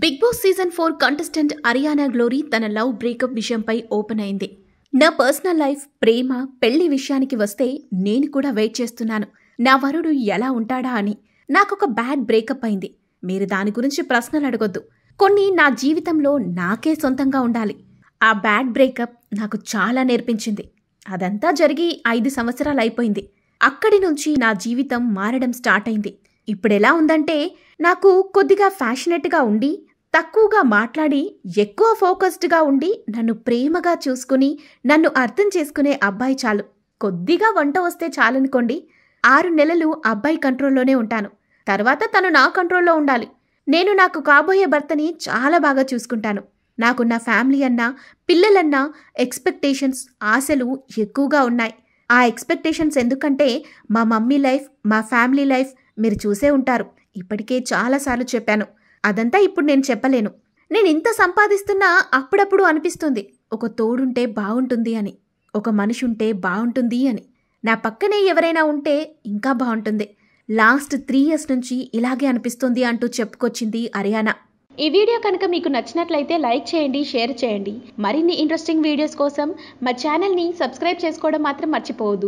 big Boss season four contestant Ariyana Glory తన love breakup విషయంపై open అయింది నా పర్సనల్ లైఫ్ ప్రేమ పెళ్లి విషయానికి వస్తే నేను కూడా వెయిట్ చేస్తున్నాను నా వరుడు ఎలా ఉంటాడా అని నాకొక బ్యాడ్ బ్రేకప్ అయింది మీరు దాని గురించి ప్రశ్నలు అడగొద్దు కొన్ని నా జీవితంలో నాకే సొంతంగా ఉండాలి ఆ బ్యాడ్ బ్రేకప్ నాకు చాలా నేర్పించింది అదంతా జరిగి ఐదు సంవత్సరాలు అయిపోయింది అక్కడి నుంచి నా జీవితం మారడం స్టార్ట్ అయింది ఇప్పుడెలా ఉందంటే నాకు కొద్దిగా ఫ్యాషనెట్గా ఉండి తక్కువగా మాట్లాడి ఎక్కువ ఫోకస్డ్గా ఉండి నన్ను ప్రేమగా చూసుకుని నన్ను అర్థం చేసుకునే అబ్బాయి చాలు కొద్దిగా వంట వస్తే చాలనుకోండి ఆరు నెలలు అబ్బాయి కంట్రోల్లోనే ఉంటాను తర్వాత తను నా కంట్రోల్లో ఉండాలి నేను నాకు కాబోయే భర్తని చాలా బాగా చూసుకుంటాను నాకున్న ఫ్యామిలీ అన్నా పిల్లలన్నా ఎక్స్పెక్టేషన్స్ ఆశలు ఎక్కువగా ఉన్నాయి ఆ ఎక్స్పెక్టేషన్స్ ఎందుకంటే మా మమ్మీ లైఫ్ మా ఫ్యామిలీ లైఫ్ మీరు చూసే ఉంటారు ఇప్పటికే చాలాసార్లు చెప్పాను అదంతా ఇప్పుడు నేను చెప్పలేను నేను ఇంత సంపాదిస్తున్నా అప్పుడప్పుడు అనిపిస్తుంది ఒక తోడుంటే బాగుంటుంది అని ఒక మనిషి ఉంటే బాగుంటుంది అని నా పక్కనే ఎవరైనా ఉంటే ఇంకా బాగుంటుంది లాస్ట్ త్రీ ఇయర్స్ నుంచి ఇలాగే అనిపిస్తుంది అంటూ చెప్పుకొచ్చింది అరియానా ఈ వీడియో కనుక మీకు నచ్చినట్లయితే లైక్ చేయండి షేర్ చేయండి మరిన్ని ఇంట్రెస్టింగ్ వీడియోస్ కోసం మా ఛానల్ని సబ్స్క్రైబ్ చేసుకోవడం మాత్రం మర్చిపోవద్దు